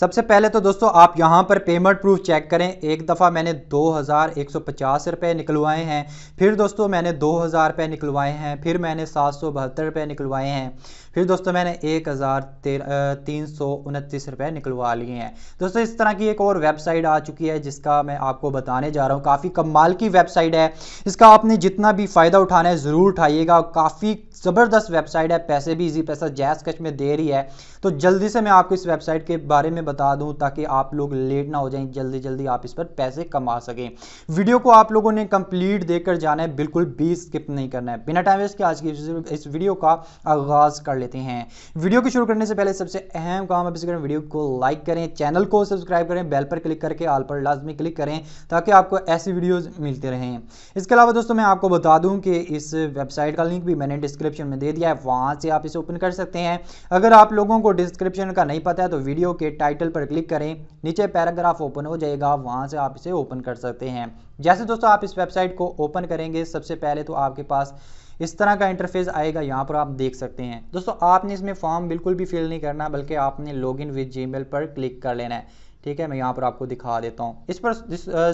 सबसे पहले तो दोस्तों आप यहाँ पर पेमेंट प्रूफ चेक करें एक दफ़ा मैंने दो हज़ार एक सौ पचास रुपये निकलवाए हैं फिर दोस्तों मैंने दो हज़ार रुपये निकलवाए हैं फिर मैंने सात सौ बहत्तर रुपये निकलवाए हैं फिर दोस्तों मैंने एक हज़ार तीन सौ उनतीस रुपये निकलवा लिए हैं दोस्तों इस तरह की एक और वेबसाइट आ चुकी है जिसका मैं आपको बताने जा रहा हूँ काफ़ी कमाल की वेबसाइट है इसका आपने जितना भी फ़ायदा उठाना है ज़रूर उठाइएगा काफ़ी ज़बरदस्त वेबसाइट है पैसे भी इजी पैसा जैस कच में दे रही है तो जल्दी से मैं आपको इस वेबसाइट के बारे में में बता दूं ताकि आप लोग लेट ना हो जाएं जल्दी जल्दी आप इस पर पैसे कमा सकें वीडियो को आप लोगों ने कंप्लीट देखकर जाना है बिल्कुल भी स्किप नहीं करना है बिना टाइम वेस्ट के आज की इस वीडियो का आगाज़ कर लेते हैं वीडियो को शुरू करने से पहले सबसे अहम काम आप इस वीडियो को लाइक करें चैनल को सब्सक्राइब करें बेल पर क्लिक करके आल पर लाजमी क्लिक करें ताकि आपको ऐसी वीडियोज़ मिलते रहें इसके अलावा दोस्तों मैं आपको बता दूँ कि इस वेबसाइट का लिंक भी मैंने डिस्क्रिप्शन में दे दिया है वहाँ से आप इसे ओपन कर सकते हैं अगर आप लोगों को डिस्क्रिप्शन का नहीं पता है तो वीडियो के टाइटल टाइटल पर क्लिक करें नीचे पैराग्राफ ओपन हो जाएगा वहाँ से आप इसे ओपन कर सकते हैं जैसे दोस्तों आप इस वेबसाइट को ओपन करेंगे सबसे पहले तो आपके पास इस तरह का इंटरफेस आएगा यहाँ पर आप देख सकते हैं दोस्तों आपने इसमें फॉर्म बिल्कुल भी फिल नहीं करना बल्कि आपने लॉग इन विद जी पर क्लिक कर लेना है ठीक है मैं यहाँ पर आपको दिखा देता हूँ इस पर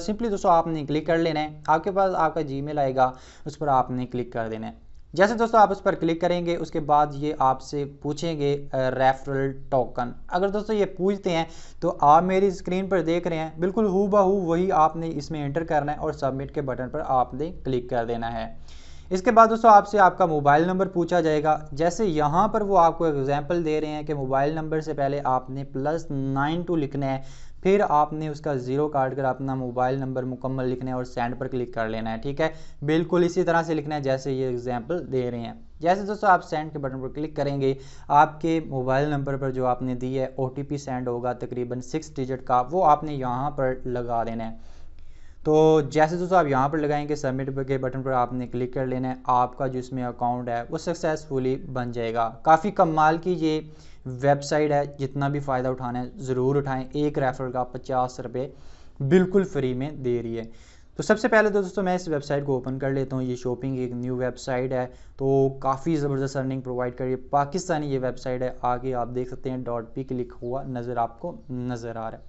सिंपली दोस्तों आपने क्लिक कर लेना है आपके पास आपका जीमेल आएगा उस पर आपने क्लिक कर देना है जैसे दोस्तों आप उस पर क्लिक करेंगे उसके बाद ये आपसे पूछेंगे रेफरल टोकन अगर दोस्तों ये पूछते हैं तो आप मेरी स्क्रीन पर देख रहे हैं बिल्कुल हु वही आपने इसमें एंटर करना है और सबमिट के बटन पर आपने क्लिक कर देना है इसके बाद दोस्तों आपसे आपका मोबाइल नंबर पूछा जाएगा जैसे यहाँ पर वो आपको एग्जाम्पल दे रहे हैं कि मोबाइल नंबर से पहले आपने प्लस नाइन टू लिखना है फिर आपने उसका ज़ीरो काट कर अपना मोबाइल नंबर मुकम्मल लिखना है और सेंड पर क्लिक कर लेना है ठीक है बिल्कुल इसी तरह से लिखना है जैसे ये एग्जाम्पल दे रहे हैं जैसे दोस्तों आप सेंड के बटन पर क्लिक करेंगे आपके मोबाइल नंबर पर जो आपने दी है ओ सेंड होगा तकरीबन सिक्स डिजिट का वो आपने यहाँ पर लगा देना है तो जैसे दोस्तों आप यहाँ पर लगाएंगे सबमिट के बटन पर आपने क्लिक कर लेना है आपका जो इसमें अकाउंट है वो सक्सेसफुली बन जाएगा काफ़ी कमाल की ये वेबसाइट है जितना भी फ़ायदा उठाना है ज़रूर उठाएं एक रेफर का पचास रुपये बिल्कुल फ्री में दे रही है तो सबसे पहले तो दोस्तों मैं इस वेबसाइट को ओपन कर लेता हूँ ये शॉपिंग एक न्यू वेबसाइट है तो काफ़ी ज़बरदस्त अर्निंग प्रोवाइड कर रही है पाकिस्तानी ये वेबसाइट है आगे आप देख सकते हैं डॉट पी क्लिक हुआ नज़र आपको नज़र आ रहा है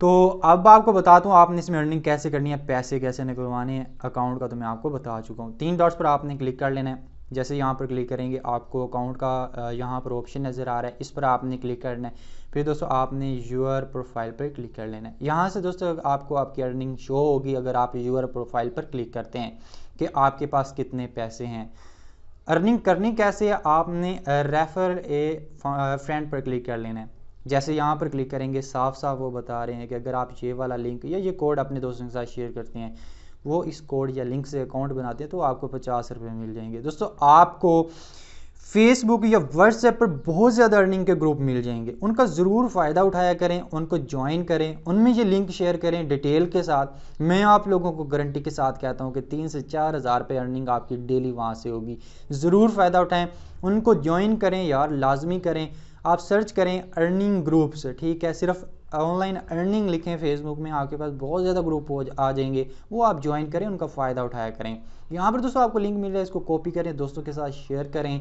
तो अब आपको बताता हूँ आपने इसमें अर्निंग कैसे करनी है पैसे कैसे निकलवाने हैं अकाउंट का तो मैं आपको बता चुका हूँ तीन डॉट्स पर आपने क्लिक कर लेना है जैसे यहाँ पर क्लिक करेंगे आपको अकाउंट का यहाँ पर ऑप्शन नज़र आ रहा है इस पर आपने क्लिक करना है फिर दोस्तों आपने यूअर प्रोफाइल पर क्लिक कर लेना है यहाँ से दोस्तों आपको आपकी अर्निंग शो होगी अगर आप यूअर प्रोफाइल पर क्लिक करते हैं कि आपके पास कितने पैसे हैं अर्निंग करनी कैसे है आपने रेफर ए फ्रेंड पर क्लिक कर लेना है जैसे यहाँ पर क्लिक करेंगे साफ साफ वो बता रहे हैं कि अगर आप ये वाला लिंक या ये कोड अपने दोस्तों के साथ शेयर करते हैं वो इस कोड या लिंक से अकाउंट बनाते हैं तो आपको पचास रुपये मिल जाएंगे दोस्तों आपको फेसबुक या व्हाट्सएप पर बहुत ज़्यादा अर्निंग के ग्रुप मिल जाएंगे उनका ज़रूर फ़ायदा उठाया करें उनको ज्वाइन करें उनमें ये लिंक शेयर करें डिटेल के साथ मैं आप लोगों को गारंटी के साथ कहता हूँ कि तीन से चार हज़ार रुपये अर्निंग आपकी डेली वहाँ से होगी ज़रूर फ़ायदा उठाएं उनको ज्वाइन करें यार लाजमी करें आप सर्च करें अर्निंग ग्रुप्स ठीक है सिर्फ ऑनलाइन अर्निंग लिखें फेसबुक में आपके पास बहुत ज़्यादा ग्रुप हो आ जाएंगे वो आप ज्वाइन करें उनका फ़ायदा उठाया करें यहाँ पर दोस्तों आपको लिंक मिल रहा है इसको कॉपी करें दोस्तों के साथ शेयर करें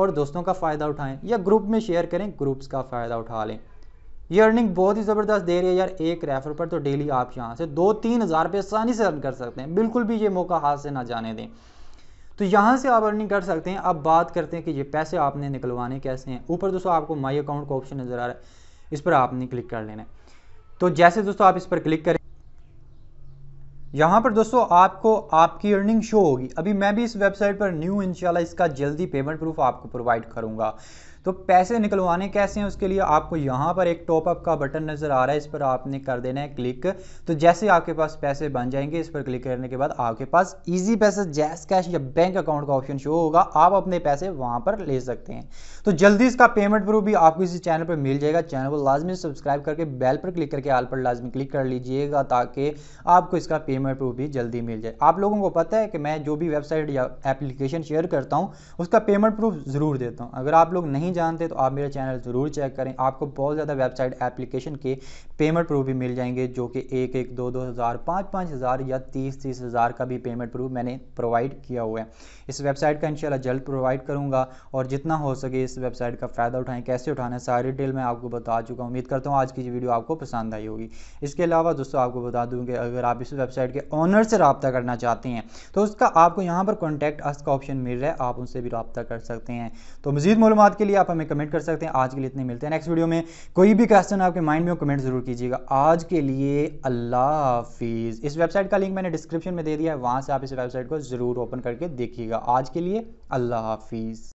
और दोस्तों का फ़ायदा उठाएं या ग्रुप में शेयर करें ग्रुप्स का फ़ायदा उठा लें ये अर्निंग बहुत ही ज़बरदस्त दे रही है यार एक रेफर पर तो डेली आप यहाँ से दो तीन हज़ार रुपये आसानी से अर्न कर सकते हैं बिल्कुल भी ये मौका हाथ से ना जाने दें तो यहाँ से आप अर्निंग कर सकते हैं अब बात करते हैं कि ये पैसे आपने निकलवाने कैसे हैं ऊपर दोस्तों आपको माई अकाउंट का ऑप्शन नज़र आ रहा है इस पर आपने क्लिक कर लेना है तो जैसे दोस्तों आप इस पर क्लिक करें यहाँ पर दोस्तों आपको आपकी अर्निंग शो होगी अभी मैं भी इस वेबसाइट पर न्यू इंशाल्लाह इसका जल्दी पेमेंट प्रूफ आपको प्रोवाइड करूंगा तो पैसे निकलवाने कैसे हैं उसके लिए आपको यहाँ पर एक टॉपअप का बटन नज़र आ रहा है इस पर आपने कर देना है क्लिक तो जैसे आपके पास पैसे बन जाएंगे इस पर क्लिक करने के बाद आपके पास ईजी पैसा जैस कैश या बैंक अकाउंट का ऑप्शन शो होगा आप अपने पैसे वहाँ पर ले सकते हैं तो जल्दी इसका पेमेंट प्रूफ भी आपको इसी चैनल पर मिल जाएगा चैनल को लाजमी सब्सक्राइब करके बैल पर क्लिक करके आल पर लाजमी क्लिक कर लीजिएगा ताकि आपको इसका पेमेंट प्रूफ भी जल्दी मिल जाए आप लोगों को पता है कि मैं जो भी वेबसाइट या एप्लीकेशन शेयर करता हूँ उसका पेमेंट प्रूफ ज़रूर देता हूँ अगर आप लोग नहीं नहीं जानते तो आप मेरा चैनल ज़रूर चेक करें आपको बहुत ज़्यादा वेबसाइट एप्लीकेशन के पेमेंट प्रूफ भी मिल जाएंगे जो कि एक एक दो दो हज़ार पाँच पाँच हज़ार या तीस तीस हज़ार का भी पेमेंट प्रूफ मैंने प्रोवाइड किया हुआ है इस वेबसाइट का इंशाल्लाह जल्द प्रोवाइड करूँगा और जितना हो सके इस वेबसाइट का फ़ायदा उठाएँ कैसे उठाना सारी डिटेल मैं आपको बता चुका हूँ उम्मीद करता हूँ आज की वीडियो आपको पसंद आई होगी इसके अलावा दोस्तों आपको बता दूँ कि अगर आप इस वेबसाइट के ऑनर से रबता करना चाहते हैं तो उसका आपको यहाँ पर कॉन्टैक्ट अस का ऑप्शन मिल रहा है आप उनसे भी रबता कर सकते हैं तो मज़ीद मालूम के लिए आप हमें कमेंट कर सकते हैं आज के लिए इतने मिलते हैं नेक्स्ट वीडियो में कोई भी क्वेश्चन आपके माइंड में हो कमेंट जरूर कीजिएगा आज के लिए अल्लाह हाफिज़ इस वेबसाइट का लिंक मैंने डिस्क्रिप्शन में दे दिया है वहां से आप इस वेबसाइट को ज़रूर ओपन करके देखिएगा आज के लिए अल्लाह हाफिज़